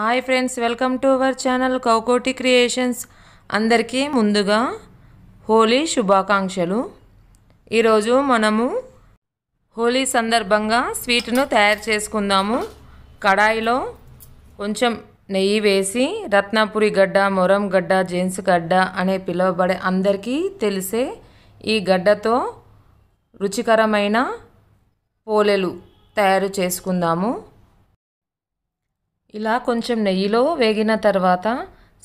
hi friends welcome to our channel Kaukoti Creations అందరికీ ముందుగా హోలీ శుభాకాంక్షలు ఈరోజు మనము హోలీ సందర్భంగా స్వీట్ను తయారు చేసుకుందాము కడాయిలో కొంచెం నెయ్యి వేసి రత్నపురి గడ్డ మొరం గడ్డ జెన్స్ గడ్డ అనే పిలువబడే అందరికీ తెలిసే ఈ గడ్డతో రుచికరమైన పోలెలు తయారు చేసుకుందాము ఇలా కొంచెం నెయ్యిలో వేగిన తర్వాత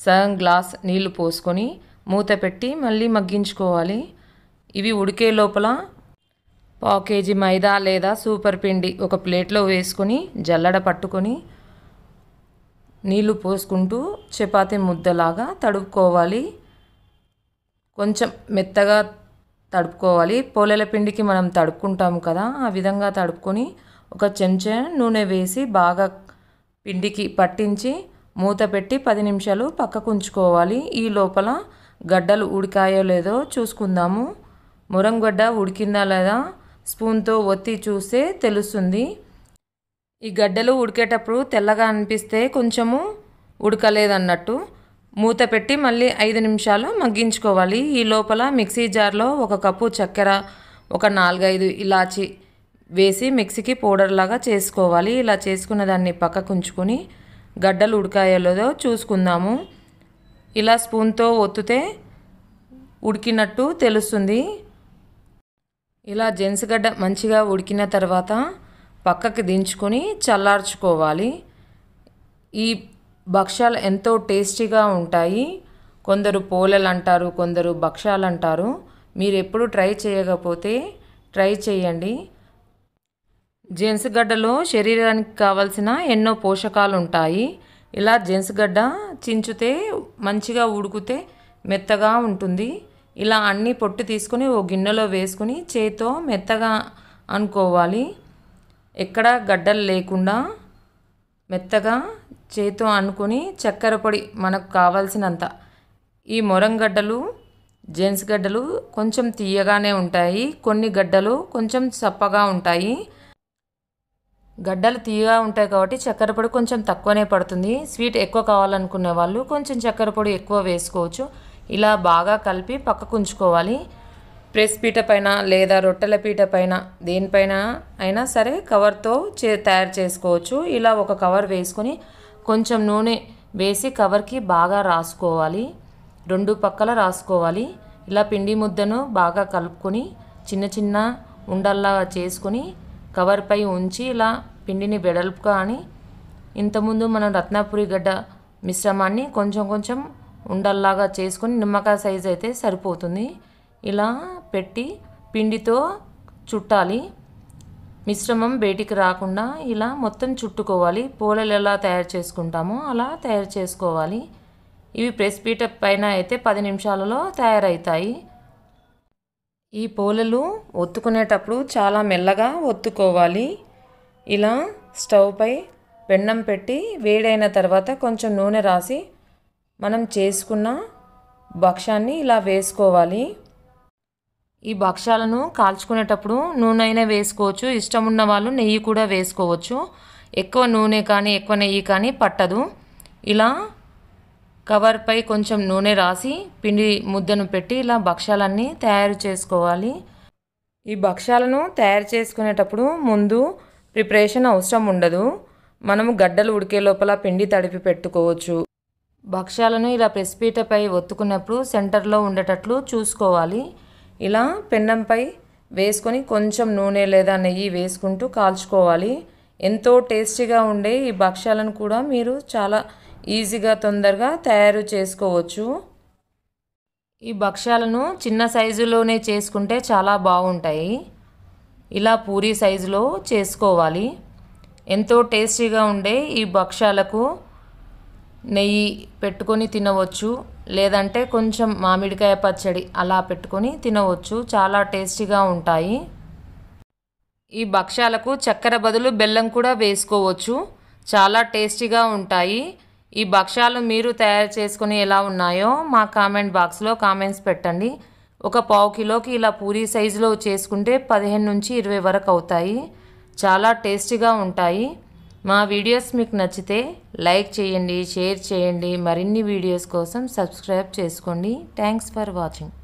సగం గ్లాస్ నీళ్లు పోసుకొని మూత పెట్టి మళ్ళీ మగ్గించుకోవాలి ఇవి ఉడికే లోపల పావు కేజీ మైదా లేదా సూపర్ పిండి ఒక ప్లేట్లో వేసుకొని జల్లడ పట్టుకొని నీళ్లు పోసుకుంటూ చపాతి ముద్దలాగా తడుపుకోవాలి కొంచెం మెత్తగా తడుపుకోవాలి పోలేల పిండికి మనం తడుపుకుంటాము కదా ఆ విధంగా తడుపుకొని ఒక చెంచా నూనె వేసి బాగా పిండికి పట్టించి మూత పెట్టి పది నిమిషాలు పక్కకు ఉంచుకోవాలి ఈ లోపల గడ్డలు ఉడికాయో లేదో చూసుకుందాము మురంగడ్డ ఉడికిందా లేదా స్పూన్తో ఒత్తి చూస్తే తెలుస్తుంది ఈ గడ్డలు ఉడికేటప్పుడు తెల్లగా అనిపిస్తే కొంచెము ఉడకలేదన్నట్టు మూత పెట్టి మళ్ళీ ఐదు నిమిషాలు మగ్గించుకోవాలి ఈ లోపల మిక్సీ జార్లో ఒక కప్పు చక్కెర ఒక నాలుగైదు ఇలాచి వేసి మిక్సీకి పౌడర్ లాగా చేసుకోవాలి ఇలా చేసుకున్న దాన్ని పక్కకు ఉంచుకొని గడ్డలు ఉడకాయలేదో చూసుకుందాము ఇలా స్పూన్తో ఒత్తితే ఉడికినట్టు తెలుస్తుంది ఇలా గడ్డ మంచిగా ఉడికిన తర్వాత పక్కకి దించుకొని చల్లార్చుకోవాలి ఈ భక్ష్యాలు ఎంతో టేస్టీగా ఉంటాయి కొందరు పోలలు అంటారు కొందరు భక్ష్యాలు అంటారు మీరు ఎప్పుడు ట్రై చేయకపోతే ట్రై చేయండి జెన్సుగడ్డలో శరీరానికి కావలసిన ఎన్నో పోషకాలు ఉంటాయి ఇలా జెన్సుగడ్డ చించితే మంచిగా ఉడికితే మెత్తగా ఉంటుంది ఇలా అన్ని పొట్టు తీసుకొని ఓ గిన్నెలో వేసుకుని చేతితో మెత్తగా అనుకోవాలి ఎక్కడ గడ్డలు లేకుండా మెత్తగా చేతితో అనుకొని చక్కెర పొడి మనకు కావాల్సినంత ఈ మొరంగడ్డలు జెన్స్ గడ్డలు కొంచెం తీయగానే ఉంటాయి కొన్ని గడ్డలు కొంచెం చప్పగా ఉంటాయి గడ్డలు తీయగా ఉంటాయి కాబట్టి చక్కెర పొడి కొంచెం తక్కువనే పడుతుంది స్వీట్ ఎక్కువ కావాలనుకునే వాళ్ళు కొంచెం చక్కెర పొడి ఎక్కువ వేసుకోవచ్చు ఇలా బాగా కలిపి పక్కకు ఉంచుకోవాలి ప్రెస్ పీట పైన లేదా రొట్టెల పీట పైన దేనిపైన అయినా సరే కవర్తో చే తయారు చేసుకోవచ్చు ఇలా ఒక కవర్ వేసుకొని కొంచెం నూనె వేసి కవర్కి బాగా రాసుకోవాలి రెండు పక్కల రాసుకోవాలి ఇలా పిండి ముద్దను బాగా కలుపుకొని చిన్న చిన్న ఉండల్లా చేసుకొని కవర్పై ఉంచి ఇలా పిండిని వెడల్పుగా అని ఇంతకుముందు మనం రత్నాపురి గడ్డ మిశ్రమాన్ని కొంచెం కొంచెం ఉండల్లాగా చేసుకొని నిమ్మకాయ సైజు అయితే సరిపోతుంది ఇలా పెట్టి పిండితో చుట్టాలి మిశ్రమం బయటికి రాకుండా ఇలా మొత్తం చుట్టుకోవాలి పూలలు ఎలా తయారు చేసుకుంటామో అలా తయారు చేసుకోవాలి ఇవి ప్రెస్ పీట పైన అయితే పది నిమిషాలలో తయారవుతాయి ఈ పూలలు ఒత్తుకునేటప్పుడు చాలా మెల్లగా ఒత్తుకోవాలి ఇలా స్టవ్పై పెండం పెట్టి వేడైన తర్వాత కొంచెం నూనె రాసి మనం చేసుకున్న భక్ష్యాన్ని ఇలా వేసుకోవాలి ఈ భక్ష్యాలను కాల్చుకునేటప్పుడు నూనె అయినా వేసుకోవచ్చు ఇష్టం ఉన్న వాళ్ళు నెయ్యి కూడా వేసుకోవచ్చు ఎక్కువ నూనె కానీ ఎక్కువ నెయ్యి కానీ పట్టదు ఇలా కవర్పై కొంచెం నూనె రాసి పిండి ముద్దను పెట్టి ఇలా భక్ష్యాలన్నీ తయారు చేసుకోవాలి ఈ భక్ష్యాలను తయారు చేసుకునేటప్పుడు ముందు ప్రిపరేషన్ అవసరం ఉండదు మనము గడ్డలు ఉడికే లోపల పిండి తడిపి పెట్టుకోవచ్చు భక్ష్యాలను ఇలా ప్రెస్పీటపై ఒత్తుకున్నప్పుడు సెంటర్లో ఉండేటట్లు చూసుకోవాలి ఇలా పెన్నంపై వేసుకొని కొంచెం నూనె లేదా నెయ్యి వేసుకుంటూ కాల్చుకోవాలి ఎంతో టేస్టీగా ఉండే ఈ భక్ష్యాలను కూడా మీరు చాలా ఈజీగా తొందరగా తయారు చేసుకోవచ్చు ఈ భక్ష్యాలను చిన్న సైజులోనే చేసుకుంటే చాలా బాగుంటాయి ఇలా పూరి సైజులో చేసుకోవాలి ఎంతో టేస్టీగా ఉండే ఈ భక్ష్యాలకు నెయ్యి పెట్టుకొని తినవచ్చు లేదంటే కొంచెం మామిడికాయ పచ్చడి అలా పెట్టుకొని తినవచ్చు చాలా టేస్టీగా ఉంటాయి ఈ భక్ష్యాలకు చక్కెర బదులు బెల్లం కూడా వేసుకోవచ్చు చాలా టేస్టీగా ఉంటాయి ఈ భక్ష్యాలు మీరు తయారు చేసుకుని ఎలా ఉన్నాయో మా కామెంట్ బాక్స్లో కామెంట్స్ పెట్టండి ఒక పావు కిలోకి ఇలా పూరి సైజులో చేసుకుంటే పదిహేను నుంచి ఇరవై వరకు అవుతాయి చాలా టేస్టీగా ఉంటాయి మా వీడియోస్ మీకు నచ్చితే లైక్ చేయండి షేర్ చేయండి మరిన్ని వీడియోస్ కోసం సబ్స్క్రైబ్ చేసుకోండి థ్యాంక్స్ ఫర్ వాచింగ్